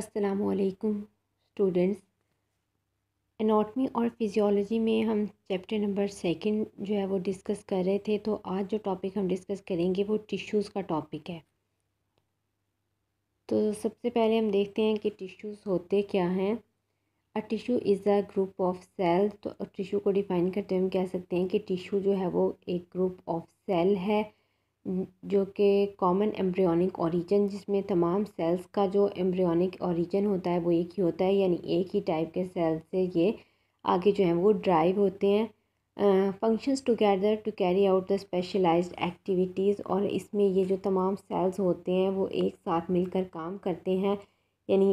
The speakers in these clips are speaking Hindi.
असलकुम स्टूडेंट्स एनाटमी और फिजियोलॉजी में हम चैप्टर नंबर सेकंड जो है वो डिस्कस कर रहे थे तो आज जो टॉपिक हम डिस्कस करेंगे वो टिश्यूज़ का टॉपिक है तो सबसे पहले हम देखते हैं कि टिश्यूज़ होते क्या हैं a tissue is a group of cell तो टिश्यू को डिफ़ाइन करते हुए हम कह सकते हैं कि टिश्यू जो है वो एक ग्रुप ऑफ सेल है जो कि कॉमन एम्ब्रियोनिक औरिजन जिसमें तमाम सेल्स का जो एम्ब्रियोनिक औरिजन होता है वो एक ही होता है यानी एक ही टाइप के सेल से ये आगे जो है वो ड्राइव होते हैं functions together to carry out the specialised activities और इसमें ये जो तमाम सेल्स होते हैं वो एक साथ मिलकर काम करते हैं यानी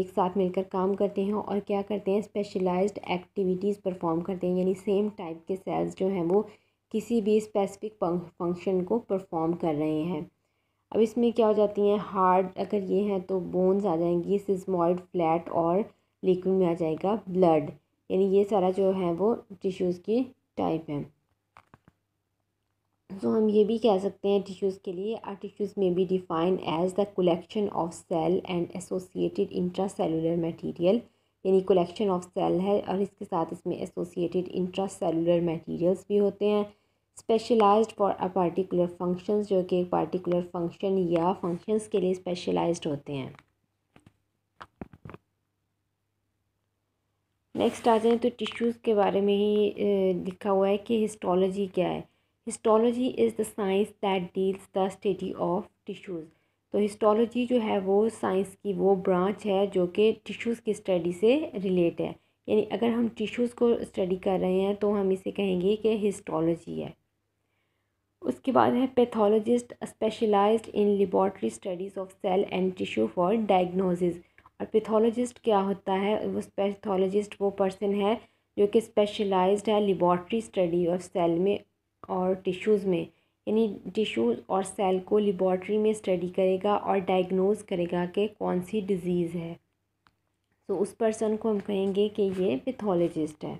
एक साथ मिलकर काम करते हैं और क्या करते हैं स्पेशलाइज्ड एक्टिविटीज़ परफॉर्म करते हैं यानी सेम टाइप के सेल्स जो हैं वो किसी भी स्पेसिफिक फंक्शन को परफॉर्म कर रहे हैं अब इसमें क्या हो जाती हैं हार्ड अगर ये हैं तो बोन्स आ जाएंगी सिजमॉइड फ्लैट और लिक्विड में आ जाएगा ब्लड यानी ये सारा जो है वो टिश्यूज़ की टाइप है सो हम ये भी कह सकते हैं टिश्यूज़ के लिए आर टिश्यूज़ में be define as the collection of cell and associated intracellular material यानी कलेक्शन ऑफ सेल है और इसके साथ इसमें एसोसिएटेड सेलुलर मटीरियल्स भी होते हैं specialised for a particular function जो कि एक पार्टिकुलर फंक्शन या फंक्शंस के लिए स्पेशलाइज्ड होते हैं नेक्स्ट आ जाए तो टिश्यूज़ के बारे में ही लिखा हुआ है कि हिस्टोलॉजी क्या है histology is the science that deals the study of tissues तो हिस्टोलॉजी जो है वो साइंस की वो ब्रांच है जो कि टिश्यूज़ की स्टडी से रिलेट है यानी अगर हम टिश्यूज़ को स्टडी कर रहे हैं तो हम इसे कहेंगे कि हिस्टोलॉजी है उसके बाद है pathologist specialised in laboratory studies of cell and tissue for diagnosis और पैथोलॉजिस्ट क्या होता है वो पैथोलॉजिस्ट वो पर्सन है जो कि स्पेशलाइज्ड है लेबॉर्ट्री स्टडी ऑफ सेल में और टिश्यूज़ में यानी टिश्यूज़ और सेल को लेबॉर्ट्री में स्टडी करेगा और डायग्नोज करेगा कि कौन सी डिज़ीज़ है तो so, उस पर्सन को हम कहेंगे कि ये पैथोलॉजिस्ट है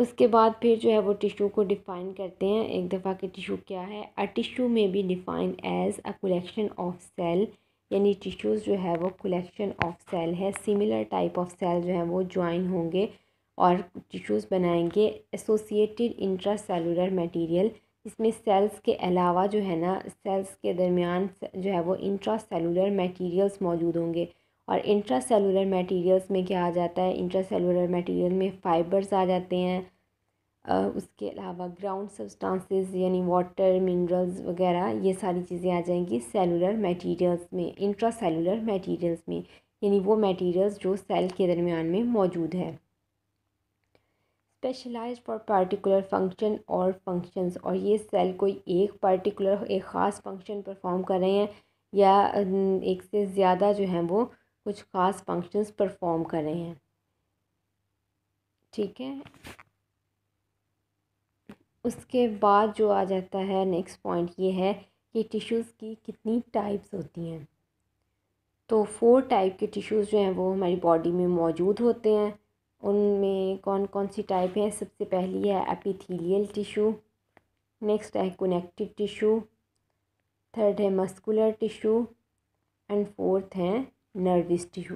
उसके बाद फिर जो है वो टिशू को डिफ़ाइन करते हैं एक दफ़ा के टिशू क्या है अ टिशू में भी define as a collection of cell यानी टिश्यूज़ जो है वो कलेक्शन ऑफ सेल है सिमिलर टाइप ऑफ सेल जो है वो ज्वाइन होंगे और टिश्यूज़ बनाएंगे एसोसिएटेड इंट्रा सेलुलर मटीरियल इसमें सेल्स के अलावा जो है ना सेल्स के दरमियान जो है वो इंट्रा सेलुलर मटीरियल्स मौजूद होंगे और इंट्रासेलुलर मटेरियल्स में क्या आ जाता है इंट्रासेलुलर मटेरियल में फाइबर्स आ जाते हैं उसके अलावा ग्राउंड सब्सटेंसेस यानी वाटर मिनरल्स वगैरह ये सारी चीज़ें आ जाएंगी सेलुलर मटेरियल्स में इंट्रासेलुलर मटेरियल्स में यानी वो मटेरियल्स जो सेल के दरमियान में मौजूद है स्पेशलाइज फॉर पार्टिकुलर फंक्शन और फंक्शंस और ये सेल कोई एक पार्टिकुलर एक ख़ास फंक्शन परफॉर्म कर रहे हैं या एक से ज़्यादा जो हैं वो कुछ ख़ास फंक्शंस परफॉर्म कर रहे हैं ठीक है उसके बाद जो आ जाता है नेक्स्ट पॉइंट ये है कि टिश्यूज़ की कितनी टाइप्स होती हैं तो फोर टाइप के टिश्यूज़ जो हैं वो हमारी बॉडी में मौजूद होते हैं उनमें कौन कौन सी टाइप है सबसे पहली है एपिथीलियल टिश्यू नेक्स्ट है कनेक्टिव टिश्यू थर्ड है मस्कुलर टिश्यू एंड फोर्थ है नर्वस टिशू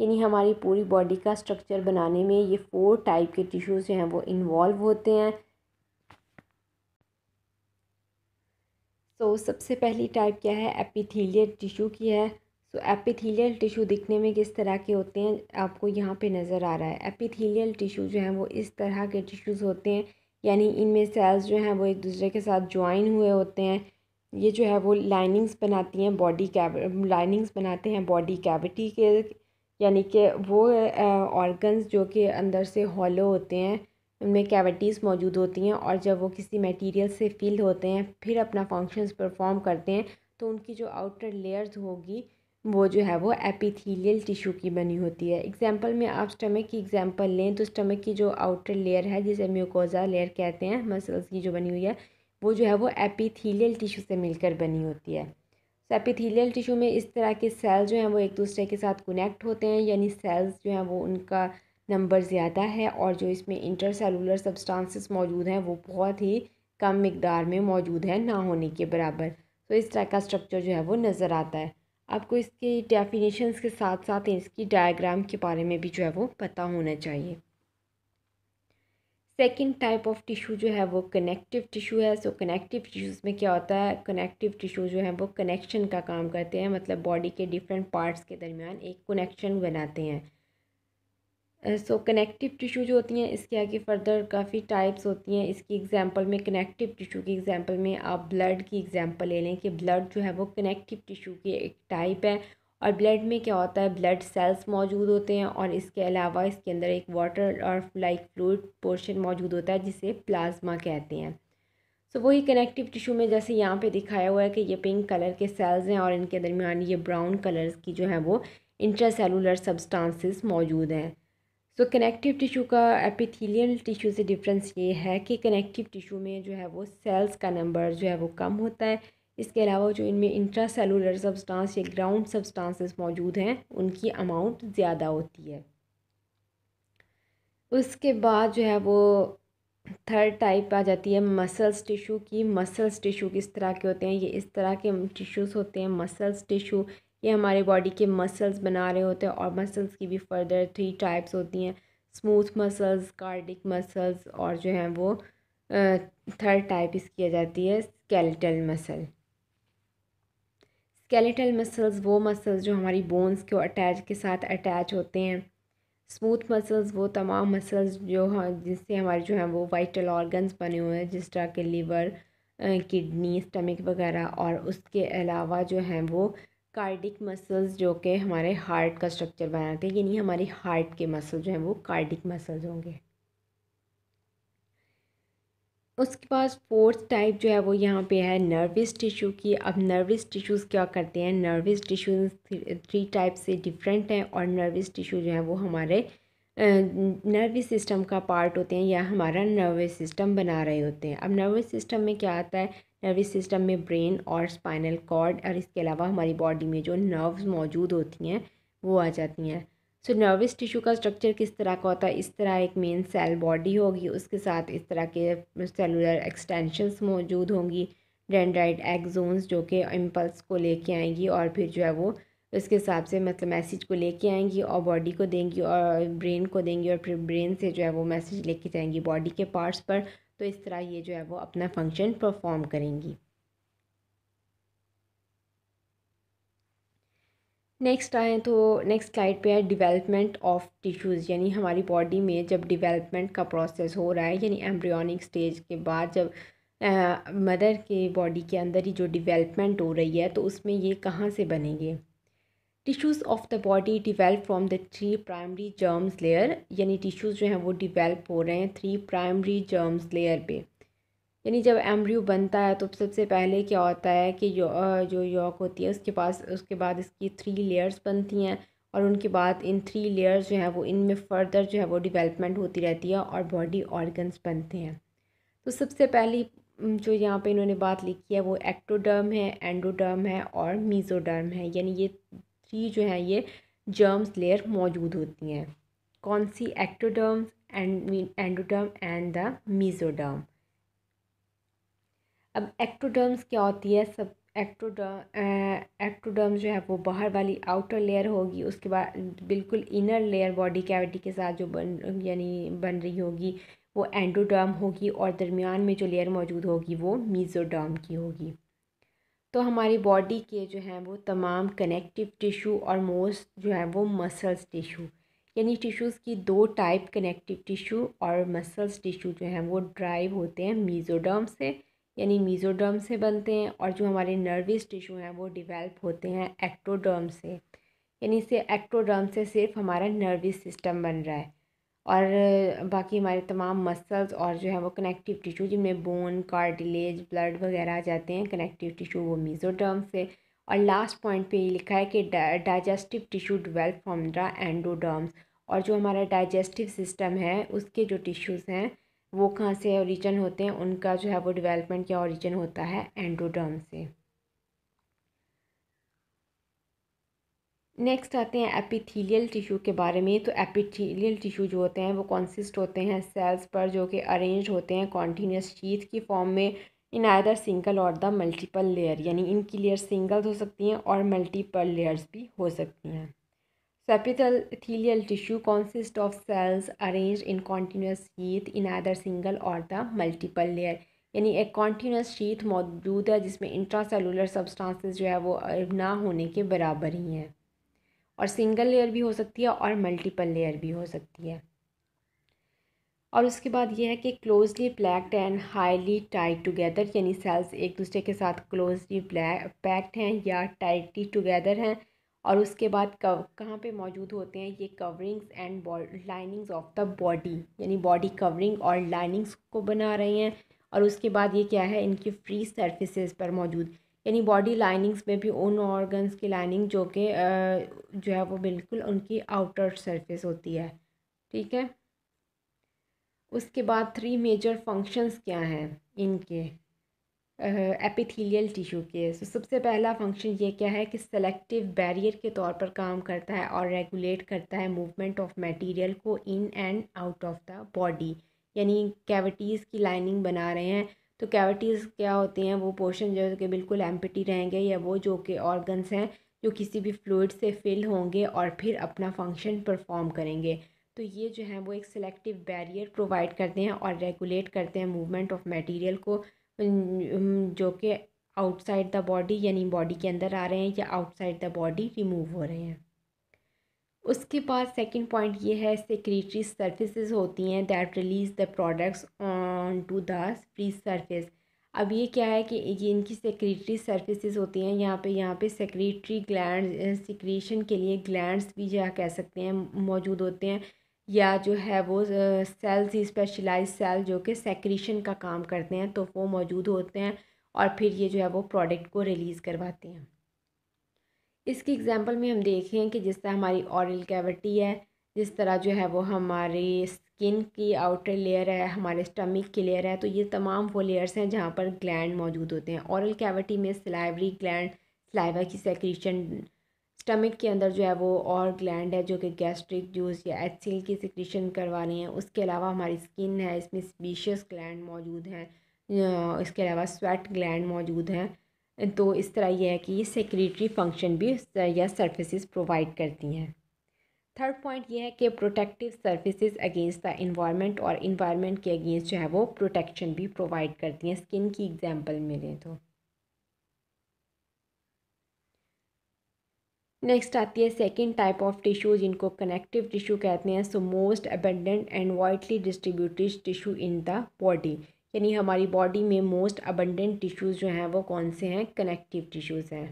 यानी हमारी पूरी बॉडी का स्ट्रक्चर बनाने में ये फोर टाइप के टिश्यूज़ हैं वो इन्वॉल्व होते हैं सो so, सबसे पहली टाइप क्या है एपिथीलियल टिश्यू की है सो एपिथीलियल टिश्यू दिखने में किस तरह के होते हैं आपको यहाँ पे नज़र आ रहा है एपिथीलियल टिश्यू जो हैं वो इस तरह के टिश्यूज़ होते हैं यानी इनमें सेल्स जो हैं वो एक दूसरे के साथ ज्वाइन हुए होते हैं ये जो है वो लाइनिंग्स बनाती हैं बॉडी कैवि लाइनिंग्स बनाते हैं बॉडी कैविटी के यानी कि वो ऑर्गन्स जो कि अंदर से हॉलो होते हैं उनमें कैविटीज़ मौजूद होती हैं और जब वो किसी मटेरियल से फिल होते हैं फिर अपना फंक्शंस परफॉर्म करते हैं तो उनकी जो आउटर लेयर्स होगी वो जो है वो एपिथीलियल टिश्यू की बनी होती है एग्जांपल में आप स्टमक की एग्जांपल लें तो स्टमक की जो आउटर लेयर है जिसे म्यूकोजा लेयर कहते हैं मसल्स की जो बनी हुई है वो जो है वो एपिथीलियल टिशू से मिलकर बनी होती है सो एपिथीलियल टिशू में इस तरह के सेल जो हैं वो एक दूसरे के साथ कनेक्ट होते हैं यानी सेल्स जो हैं वो उनका नंबर ज़्यादा है और जो इसमें इंटर सेलुलर सब्सटांसिस मौजूद हैं वो बहुत ही कम मकदार में मौजूद है ना होने के बराबर तो इस तरह का स्ट्रक्चर जो है वो नज़र आता है आपको इसके डेफिनेशंस के साथ साथ इसकी डायग्राम के बारे में भी जो है वो पता होना चाहिए सेकेंड टाइप ऑफ टिशू जो है वो कनेक्टिव टिशू है सो कनेक्टिव टिशूज़ में क्या होता है कनेक्टिव टिशू जो है वो कनेक्शन का काम करते हैं मतलब बॉडी के डिफरेंट पार्ट्स के दरमियान एक कनेक्शन बनाते हैं सो कनेक्टिव टिशू जो होती हैं इसके आगे फर्दर काफ़ी टाइप्स होती हैं इसकी एग्जांपल में कनेक्टिव टिशू की एग्जांपल में आप ब्लड की एग्जांपल ले लें कि ब्लड जो है वो कनेक्टिव टिशू की एक टाइप है और ब्लड में क्या होता है ब्लड सेल्स मौजूद होते हैं और इसके अलावा इसके अंदर एक वाटर और लाइक फ्लूड पोर्शन मौजूद होता है जिसे प्लाज्मा कहते हैं सो वही कनेक्टिव टिशू में जैसे यहाँ पे दिखाया हुआ है कि ये पिंक कलर के सेल्स हैं और इनके दरमियान ये ब्राउन कलर्स की जो है वो इंट्रासेलुलर सब्सटांसिस मौजूद हैं सो कनेक्टिव टिशू का एपिथीलियल टिशू से डिफरेंस ये है कि कनेक्टिव टिशू में जो है वो सेल्स का नंबर जो है वो कम होता है इसके अलावा जो इनमें इंट्रा सेलुलर सब्सटांस या ग्राउंड सब्सटांसेस मौजूद हैं उनकी अमाउंट ज़्यादा होती है उसके बाद जो है वो थर्ड टाइप आ जाती है मसल्स टिशू की मसल्स टिशू किस तरह के होते हैं ये इस तरह के टिश्यूज़ होते हैं मसल्स टिशू ये हमारे बॉडी के मसल्स बना रहे होते हैं और मसल्स की भी फर्दर थ्री टाइप्स होती हैं स्मूथ मसल्स कार्डिक मसल्स और जो हैं वो थर्ड टाइप इसकी आ जाती है स्केलेटल मसल स्केलेटल मसल्स वो मसल्स जो हमारी बोन्स के अटैच के साथ अटैच होते हैं स्मूथ मसल्स वो तमाम मसल्स जो हाँ जिससे हमारे जो हैं वो वाइटल ऑर्गन्स बने हुए हैं जिस तरह के लीवर किडनी स्टमक वगैरह और उसके अलावा जो हैं वो कार्डिक मसल्स जो कि हमारे हार्ट का स्ट्रक्चर बनाते हैं यानी हमारे हार्ट के मसल जो हैं वो कार्डिक मसल्स होंगे उसके पास फोर्थ टाइप जो है वो यहाँ पे है नर्वस टिश्यू की अब नर्वस टिश्यूज़ क्या करते हैं नर्वस टिश्यूज थ्री टाइप से डिफरेंट हैं और नर्वस टिश्यू जो है वो हमारे नर्वस सिस्टम का पार्ट होते हैं या हमारा नर्वस सिस्टम बना रहे होते हैं अब नर्वस सिस्टम में क्या आता है नर्वस सिस्टम में ब्रेन और स्पाइनल कॉर्ड और इसके अलावा हमारी बॉडी में जो नर्व्स मौजूद होती हैं वो आ जाती हैं सो नर्वस टिश्यू का स्ट्रक्चर किस तरह का होता है इस तरह एक मेन सेल बॉडी होगी उसके साथ इस तरह के सेलुलर एक्सटेंशंस मौजूद होंगी डेंड्राइड एग्जोन्स जो कि इम्पल्स को लेके आएंगी और फिर जो है वो उसके हिसाब से मतलब मैसेज को लेके आएंगी और बॉडी को देंगी और ब्रेन को देंगी और फिर ब्रेन से जो है वो मैसेज लेके जाएंगी बॉडी के पार्ट्स पर तो इस तरह ये जो है वो अपना फंक्शन परफॉर्म करेंगी नेक्स्ट आए तो नेक्स्ट स्लाइड पे है डेवलपमेंट ऑफ टिश्यूज़ यानी हमारी बॉडी में जब डेवलपमेंट का प्रोसेस हो रहा है यानी एम्ब्रियोनिक स्टेज के बाद जब मदर के बॉडी के अंदर ही जो डिवेलपमेंट हो रही है तो उसमें ये कहाँ से बनेंगे tissues of the body develop from the three primary germs layer यानी टिश्यूज़ जो हैं वो डिवेल्प हो रहे हैं थ्री प्राइमरी जर्म्स लेयर पर यानी जब एम्ब्रियो बनता है तो सबसे पहले क्या होता है कि यो, जो यॉक होती है उसके पास उसके बाद इसकी थ्री लेयर्स बनती हैं और उनके बाद इन थ्री लेयर्स जो है वो इनमें फर्दर जो है वो डिवेलपमेंट होती रहती है और बॉडी ऑर्गन्स बनते हैं तो सबसे पहली जो यहाँ पे इन्होंने बात लिखी है वो एक्टोडर्म है एंडोडर्म है और मीजोडर्म है यानी ये थ्री जो है ये जर्म्स लेयर मौजूद होती हैं कौन सी ectoderms and endoderm and the mesoderm अब एक्टोडर्म्स क्या होती है सब एक्टोडर्म एक्टोडर्म्स जो है वो बाहर वाली आउटर लेयर होगी उसके बाद बिल्कुल इनर लेयर बॉडी कैविटी के साथ जो बन यानी बन रही होगी वो एंडोडर्म होगी और दरमियान में जो लेयर मौजूद होगी वो मीज़ोडर्म की होगी तो हमारी बॉडी के जो हैं वो तमाम कनेक्टिव टिशू और मोस्ट जो है वो मसल्स टिशू यानी टिशूज़ की दो टाइप कनेक्टिव टिशू और मसल्स टिशू जो हैं वो ड्राइव होते हैं मीज़ोडर्म से यानी मीज़ोडर्म से बनते हैं और जो हमारे नर्वस टिशू हैं वो डिवेल्प होते हैं एक्टोडर्म से यानी इसे एक्टोडर्म से सिर्फ हमारा नर्वस सिस्टम बन रहा है और बाकी हमारे तमाम मसल्स और जो है वो कनेक्टिव टिशू जिनमें बोन कार्टिलेज ब्लड वगैरह आ जाते हैं कनेक्टिव टिशू वो मीज़ोडर्म से और लास्ट पॉइंट पे ये लिखा है कि digestive tissue develop from the endoderms और जो हमारा डाइजेस्टिव सिस्टम है उसके जो टिश्यूज़ हैं वो कहाँ से ओरिजिन होते हैं उनका जो है वो डेवलपमेंट क्या ओरिजिन होता है एंडोडर्म से नेक्स्ट आते हैं एपिथीलियल टिश्यू के बारे में तो एपिथीलियल टिश्यू जो होते हैं वो कॉन्सिस्ट होते हैं सेल्स पर जो कि अरेंज होते हैं कॉन्टीन्यूस शीथ की फॉर्म में इन आयदर सिंगल और द मल्टीपल लेयर यानी इनकी लेयर सिंगल हो सकती हैं और मल्टीपल लेयर्स भी हो सकती हैं Septal epithelial tissue consists of cells arranged in continuous sheath in either single or the multiple layer यानी एक कॉन्टीन्यूस शीत मौजूद है जिसमें इंट्रासेलुलर सब्सटेंसेस जो है वो ना होने के बराबर ही हैं और सिंगल लेयर भी हो सकती है और मल्टीपल लेयर भी हो सकती है और उसके बाद ये है कि closely packed and highly tight together यानी सेल्स एक दूसरे के साथ क्लोजली पैक्ड हैं या टाइटली टुगेदर हैं और उसके बाद कव कहाँ पर मौजूद होते हैं ये coverings and linings of the body यानी बॉडी कवरिंग और लाइनिंग्स को बना रहे हैं और उसके बाद ये क्या है इनकी फ्री सर्फिस पर मौजूद यानी बॉडी लाइनिंग्स में भी उन ऑर्गन्स की लाइनिंग जो कि जो है वो बिल्कुल उनकी आउटर सरफेस होती है ठीक है उसके बाद थ्री मेजर फंक्शंस क्या हैं इनके एपिथेलियल टिश्यू के सो सबसे पहला फंक्शन ये क्या है कि सेलेक्टिव बैरियर के तौर पर काम करता है और रेगुलेट करता है मूवमेंट ऑफ मटेरियल को in and out of the body यानी कैविटीज़ की लाइनिंग बना रहे हैं तो कैविटीज़ क्या होती हैं वो पोर्शन जो कि बिल्कुल एम्पिटी रहेंगे या वो जो कि ऑर्गन्स हैं जो किसी भी फ्लूड से फिल होंगे और फिर अपना फंक्शन परफॉर्म करेंगे तो ये जो है वो एक सेलेक्टिव बैरियर प्रोवाइड करते हैं और रेगुलेट करते हैं मूवमेंट ऑफ मटेरियल को जो कि आउटसाइड द बॉडी यानी बॉडी के अंदर आ रहे हैं या आउटसाइड द बॉडी रिमूव हो रहे हैं उसके बाद सेकंड पॉइंट ये है सेक्रेटरी सर्फिसेज होती हैं that release the products on to the free surface अब ये क्या है कि ये इनकी सेक्रेटरी सर्फिसेज होती हैं यहाँ पे यहाँ पे सेक्रेटरी ग्लैंड सिक्रीशन के लिए ग्लैंड भी जो कह सकते हैं मौजूद होते हैं या जो है वो सेल्स ही स्पेशलाइज सेल जो कि सेक्रीशन का काम करते हैं तो वो मौजूद होते हैं और फिर ये जो है वो प्रोडक्ट को रिलीज़ करवाते हैं इसकी एग्ज़ाम्पल में हम देखें कि जिस तरह हमारी ऑरल कैविटी है जिस तरह जो है वो हमारी स्किन की आउटर लेयर है हमारे स्टमिक की लेयर है तो ये तमाम वो लेयर्स हैं जहाँ पर ग्लैंड मौजूद होते हैं औरल कैविटी में सिलाइवरी ग्लैंड सिलाइवा की सेक्रीशन स्टमक के अंदर जो है वो और ग्लैंड है जो कि गैस्ट्रिक जूस या एच की सिक्रीशन रही है उसके अलावा हमारी स्किन है इसमें स्पीशियस ग्लैंड मौजूद हैं इसके अलावा स्वेट ग्लैंड मौजूद हैं तो इस तरह यह है कि ये सेक्रेटरी फंक्शन भी या सर्विसज प्रोवाइड करती हैं थर्ड पॉइंट ये है कि protective surfaces against the environment और इन्वायरमेंट के अगेंस्ट जो है वो प्रोटेक्शन भी प्रोवाइड करती हैं स्किन की एग्जाम्पल मिलें तो नेक्स्ट आती है सेकेंड टाइप ऑफ टिश्यूज़ जिनको कनेक्टिव टिश्यू कहते हैं so most abundant and widely distributed tissue in the body यानी हमारी बॉडी में मोस्ट अबंडेंट टिश्यूज़ जो हैं वो कौन से हैं कनेक्टिव टिश्यूज़ हैं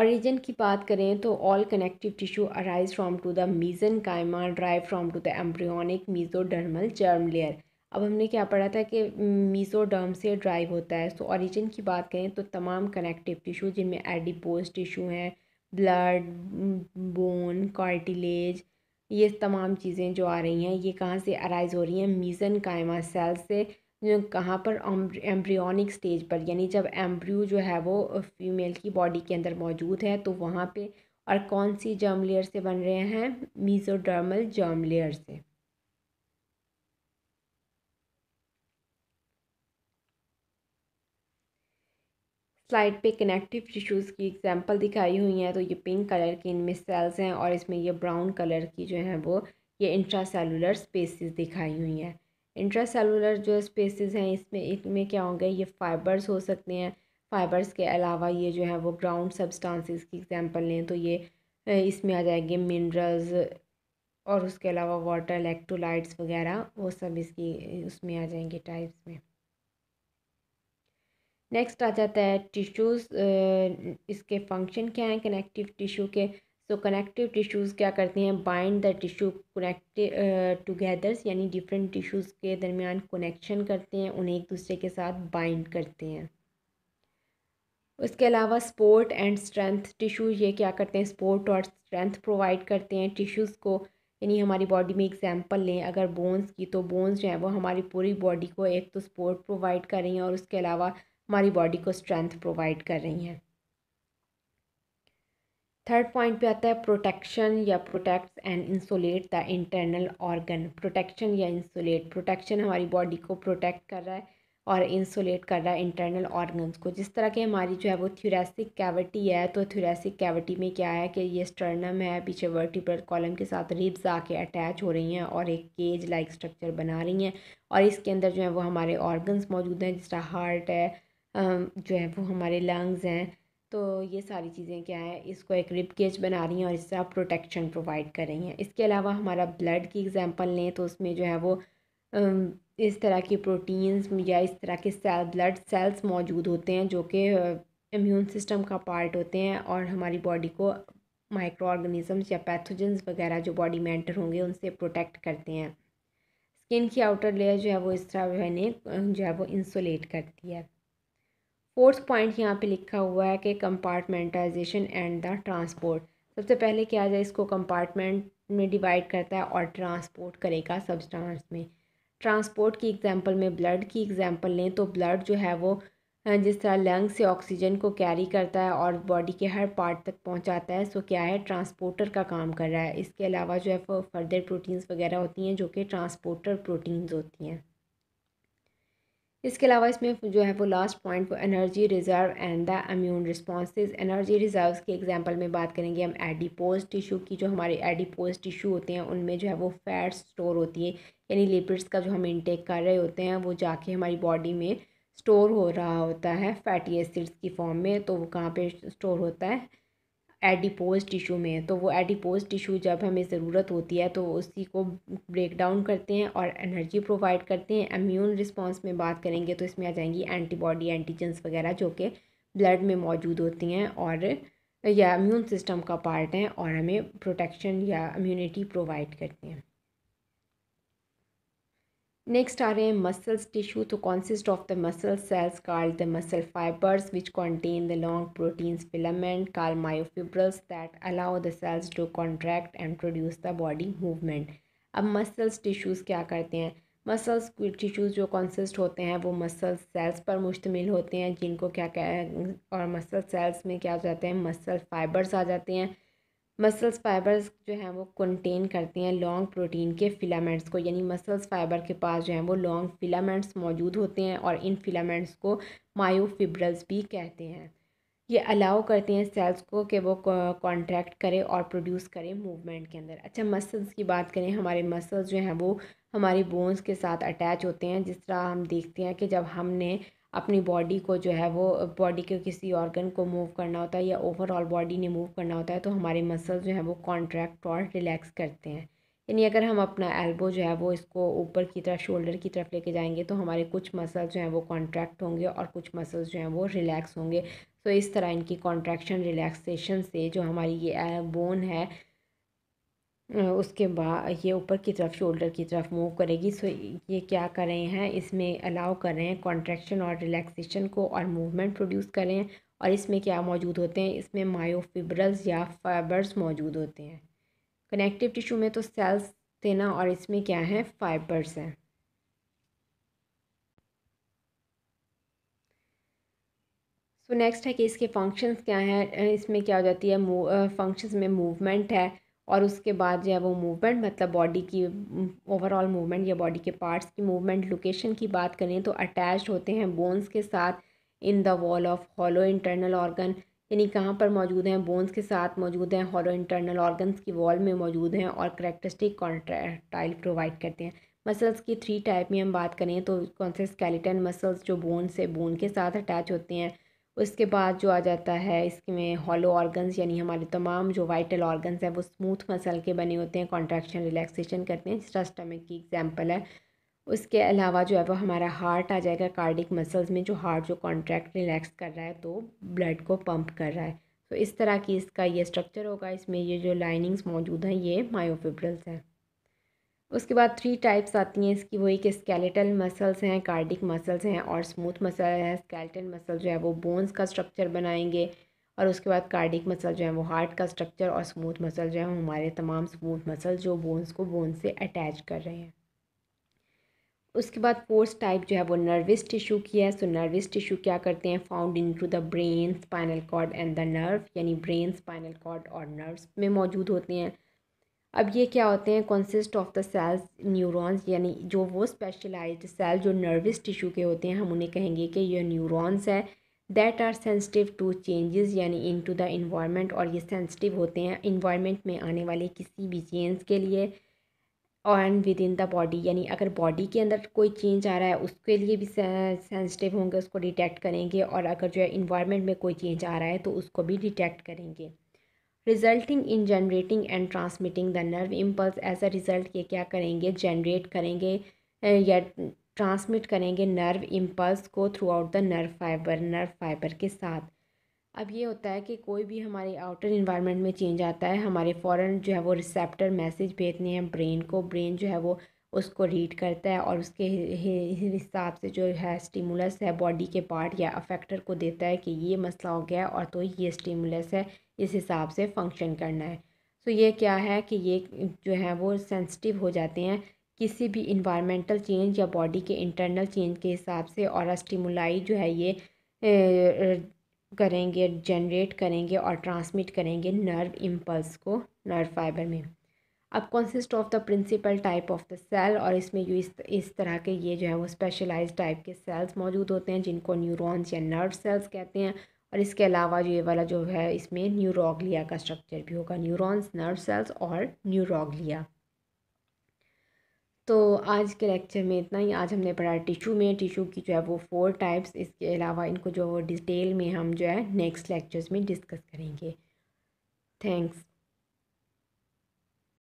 ऑरिजन की बात करें तो all connective tissue arise from to the mesenchyme derive from to the embryonic mesodermal germ layer अब हमने क्या पढ़ा था कि मीसोडर्म से ड्राइव होता है सो ऑरिजिन की बात करें तो तमाम कनेक्टिव टिशू जिनमें एडिपोज टिशू हैं ब्लड बोन कार्टिलेज ये तमाम चीज़ें जो आ रही हैं ये कहाँ से अराइज हो रही हैं मीज़न कायमा सेल से जो कहाँ पर एम्ब्रियोनिक स्टेज पर यानी जब एम्ब्रियो जो है वो फीमेल की बॉडी के अंदर मौजूद है तो वहाँ पे और कौन सी जर्म लेयर से बन रहे हैं मीज़ोडर्मल जर्म लेयर से स्लाइड पे कनेक्टिव टिश्यूज़ की एग्जांपल दिखाई हुई हैं तो ये पिंक कलर की इनमें सेल्स हैं और इसमें ये ब्राउन कलर की जो है वो ये इंट्रा सेलुलर स्पेसिस दिखाई हुई हैं इंट्रा सेलुलर जो स्पेसिस हैं इसमें इनमें क्या होंगे ये फाइबर्स हो सकते हैं फाइबर्स के अलावा ये जो है वो ग्राउंड सब्सटांसिस की एग्ज़ाम्पल लें तो ये इसमें आ जाएंगे मिनरल्स और उसके अलावा वाटर इलेक्ट्रोलाइट्स वगैरह वो सब इसकी उसमें आ जाएंगे टाइप्स में नेक्स्ट आ जाता है टिश्यूज़ इसके फंक्शन क्या हैं कनेक्टिव टिश्यू के सो कनेक्टिव टिश्यूज़ क्या करते हैं bind the tissue connective togethers यानी डिफरेंट टिश्यूज़ के दरमियान कनेक्शन करते हैं उन्हें एक दूसरे के साथ बाइंड करते हैं उसके अलावा स्पोर्ट एंड स्ट्रेंथ टिश्यू ये क्या करते हैं स्पोर्ट और स्ट्रेंथ प्रोवाइड करते हैं टिश्यूज़ को यानी हमारी बॉडी में एग्जांपल लें अगर बोन्स की तो बोन्स जो हैं वो हमारी पूरी बॉडी को एक तो स्पोर्ट प्रोवाइड करेंगे और उसके अलावा हमारी बॉडी को स्ट्रेंथ प्रोवाइड कर रही हैं थर्ड पॉइंट पे आता है प्रोटेक्शन या protect and insulate the internal organ protection या इंसुलेट प्रोटेक्शन हमारी बॉडी को प्रोटेक्ट कर रहा है और इंसुलेट कर रहा है इंटरनल ऑर्गन्स को जिस तरह की हमारी जो है वो थ्यूरेसिक कैविटी है तो थ्यूरेसिक कैविटी में क्या है कि ये स्टर्नम है पीछे वर्टिब्रल कॉलम के साथ रिब्स आके अटैच हो रही हैं और एक केज लाइक स्ट्रक्चर बना रही हैं और इसके अंदर जो है वो हमारे ऑर्गन्स मौजूद हैं जिस तरह हार्ट है जो है वो हमारे लंग्स हैं तो ये सारी चीज़ें क्या है इसको एक रिप केज बना रही हैं और इससे आप प्रोटेक्शन प्रोवाइड कर रही हैं इसके अलावा हमारा ब्लड की एग्जांपल लें तो उसमें जो है वो इस तरह की प्रोटीन्स या इस तरह के सेल ब्लड सेल्स मौजूद होते हैं जो कि इम्यून सिस्टम का पार्ट होते हैं और हमारी बॉडी को माइक्रो ऑर्गेनिजम्स या पैथोजेंस वगैरह जो बॉडी में एंटर होंगे उनसे प्रोटेक्ट करते हैं स्किन की आउटर लेयर जो है वो इस तरह जो है वो इंसुलेट करती है फोर्थ पॉइंट यहाँ पे लिखा हुआ है कि कंपार्टमेंटाइजेशन एंड द ट्रांसपोर्ट सबसे पहले क्या जाए इसको कंपार्टमेंट में डिवाइड करता है और ट्रांसपोर्ट करेगा सब्सटेंस में ट्रांसपोर्ट की एग्जांपल में ब्लड की एग्जांपल लें तो ब्लड जो है वो जिस तरह लंग से ऑक्सीजन को कैरी करता है और बॉडी के हर पार्ट तक पहुँचाता है सो क्या है ट्रांसपोर्टर का काम कर रहा है इसके अलावा जो है फर्दर प्रोटीन्स वगैरह होती हैं जो कि ट्रांसपोर्टर प्रोटीन्स होती हैं इसके अलावा इसमें जो है वो लास्ट पॉइंट वो energy reserve and the immune responses energy reserve के एग्जाम्पल में बात करेंगे हम एडिपोज टिशू की जो हमारे एडिपोज टिशू होते हैं उनमें जो है वो फैट स्टोर होती है यानी लिपिड्स का जो हम इनटेक कर रहे होते हैं वो जाके हमारी बॉडी में स्टोर हो रहा होता है फैटी एसिड्स की फॉर्म में तो वो कहाँ पे स्टोर होता है एडिपोज टिशू में तो वो एडिपोज टिशू जब हमें ज़रूरत होती है तो उसी को ब्रेक डाउन करते हैं और एनर्जी प्रोवाइड करते हैं इम्यून रिस्पॉन्स में बात करेंगे तो इसमें आ जाएंगी एंटीबॉडी एंटीजेंस वगैरह जो कि ब्लड में मौजूद होती हैं और या इम्यून सिस्टम का पार्ट हैं और हमें प्रोटेक्शन या इम्यूनिटी प्रोवाइड करते हैं नेक्स्ट आ रहे हैं मसल्स टिश्यू तो consist of the muscle cells called the muscle fibres which contain the long proteins filament called myofibrils that allow the cells to contract and produce the body movement अब मसल्स टिश्यूज़ क्या करते हैं मसल्स टिश्यूज जो कॉन्सिस्ट होते हैं वो मसल सेल्स पर मुश्तमिल होते हैं जिनको क्या कह और मसल सेल्स में क्या हो जाते हैं मसल फाइबर्स आ जाते हैं मसल्स फाइबर्स जो हैं वो कंटेन करते हैं लॉन्ग प्रोटीन के फिलामेंट्स को यानी मसल्स फाइबर के पास जो हैं वो लॉन्ग फिलामेंट्स मौजूद होते हैं और इन फिलामेंट्स को मायोफिब्रल्स भी कहते हैं ये अलाउ करते हैं सेल्स को कि वो कॉन्ट्रैक्ट करें और प्रोड्यूस करें मूवमेंट के अंदर अच्छा मसल्स की बात करें हमारे मसल्स जो हैं वो हमारी बोन्स के साथ अटैच होते हैं जिस तरह हम देखते हैं कि जब हमने अपनी बॉडी को जो है वो बॉडी के किसी ऑर्गन को मूव करना होता है या ओवरऑल बॉडी ने मूव करना होता है तो हमारे मसल जो हैं वो कॉन्ट्रैक्ट और रिलैक्स करते हैं यानी अगर हम अपना एल्बो जो है वो इसको ऊपर की तरफ शोल्डर की तरफ लेके जाएंगे तो हमारे कुछ मसल जो हैं वो कॉन्ट्रैक्ट होंगे और कुछ मसल्स जो हैं वो रिलैक्स होंगे सो तो इस तरह इनकी कॉन्ट्रैक्शन रिलैक्सेशन से जो हमारी ये बोन है उसके बाद ये ऊपर की तरफ शोल्डर की तरफ मूव करेगी सो ये क्या कर रहे हैं इसमें अलाउ कर रहे हैं कॉन्ट्रेक्शन और रिलैक्सेशन को और मूवमेंट प्रोड्यूस कर रहे हैं और इसमें क्या मौजूद होते हैं इसमें मायोफिब्रल्स या फाइबर्स मौजूद होते हैं कनेक्टिव टिश्यू में तो सेल्स थे ना और इसमें क्या है फाइबर्स हैं सो नेक्स्ट है कि इसके फंक्शंस क्या हैं इसमें क्या हो जाती है फंक्शंस में मूवमेंट है और उसके बाद जो है वो मूवमेंट मतलब बॉडी की ओवरऑल mm, मूवमेंट या बॉडी के पार्ट्स की मूवमेंट लोकेशन की बात करें तो अटैच्ड होते हैं बोन्स के साथ in the wall of hollow internal organ यानी कहाँ पर मौजूद हैं बोन्स के साथ मौजूद हैं हॉलो इंटरनल ऑर्गन्स की वॉल में मौजूद हैं और करेक्टरिस्टिक कॉन्ट्राटाइल प्रोवाइड करते हैं मसल्स की थ्री टाइप में हम बात करें तो कौन से स्केलेटन मसल्स जो बोन से बोन के साथ अटैच होते हैं उसके बाद जो आ जाता है इसमें हॉलो ऑर्गन्स यानी हमारे तमाम जो वाइटल ऑर्गन्स हैं वो स्मूथ मसल के बने होते हैं कॉन्ट्रैक्शन रिलैक्सेशन करते हैं जिसका स्टमक की एग्जाम्पल है उसके अलावा जो है वो हमारा हार्ट आ जाएगा कार्डिक मसल्स में जो हार्ट जो कॉन्ट्रैक्ट रिलैक्स कर रहा है तो ब्लड को पम्प कर रहा है तो इस तरह की इसका ये स्ट्रक्चर होगा इसमें ये जो लाइनिंग्स मौजूद हैं ये मायोफिब्रल्स हैं उसके बाद थ्री टाइप्स आती हैं इसकी वही कि स्केलेटल मसल्स हैं कार्डिक मसल्स हैं और स्मूथ मसल हैं स्केलेटल मसल जो है वो बोन्स का स्ट्रक्चर बनाएंगे और उसके बाद कार्डिक मसल जो है वो हार्ट का स्ट्रक्चर और स्मूथ मसल जो है वो हमारे तमाम स्मूथ मसल जो बोन्स को बोन से अटैच कर रहे हैं उसके बाद फोर्थ टाइप जो है वो नर्वस टिशू की है सो नर्वस टिशू क्या करते हैं found in to the brain spinal cord and the nerve यानी ब्रेन स्पाइनल कॉर्ड और नर्व्स में मौजूद होते हैं अब ये क्या होते हैं consist of the cells neurons यानी जो वो स्पेशलाइज्ड सेल जो नर्वस टिश्यू के होते हैं हम उन्हें कहेंगे कि ये न्यूरॉन्स है that are sensitive to changes यानी इन टू द इन्वायरमेंट और ये सेंसिटिव होते हैं इन्वायरमेंट में आने वाले किसी भी चेंज के लिए and within the body यानी अगर बॉडी के अंदर कोई चेंज आ रहा है उसके लिए भी सेंसिटिव होंगे उसको डिटेक्ट करेंगे और अगर जो है इन्वायरमेंट में कोई चेंज आ रहा है तो उसको भी डिटेक्ट करेंगे resulting in generating and transmitting the nerve impulse as a result ये क्या करेंगे जनरेट करेंगे या ट्रांसमिट करेंगे नर्व इम्पल्स को throughout the nerve fibre nerve fibre के साथ अब ये होता है कि कोई भी हमारे आउटर इन्वायरमेंट में चेंज आता है हमारे फ़ौरन जो है वो रिसेप्टर मैसेज भेजने हैं ब्रेन को ब्रेन जो है वो उसको रीड करता है और उसके हिसाब से जो है स्टिमुलस है बॉडी के पार्ट या अफेक्टर को देता है कि ये मसला हो गया और तो ये स्टिमुलस है इस हिसाब से फंक्शन करना है सो ये क्या है कि ये जो है वो सेंसिटिव हो जाते हैं किसी भी इन्वायरमेंटल चेंज या बॉडी के इंटरनल चेंज के हिसाब से और स्टिमुलाई जो है ये करेंगे जनरेट करेंगे और ट्रांसमिट करेंगे नर्व इम्पल्स को नर्व फाइबर में अब consist of the principal type of the cell और इसमें यू इस, इस तरह के ये जो है वो स्पेशलाइज टाइप के सेल्स मौजूद होते हैं जिनको न्यूरॉन्स या नर्व सेल्स कहते हैं और इसके अलावा ये वाला जो है इसमें न्यूरोगलिया का स्ट्रक्चर भी होगा न्यूरॉन्स नर्व सेल्स और न्यूरोगलिया तो आज के लेक्चर में इतना ही आज हमने पढ़ा टिशू में टिशू की जो है वो फोर टाइप्स इसके अलावा इनको जो डिटेल में हम जो है नेक्स्ट लेक्चर्स में डिस्कस करेंगे थैंक्स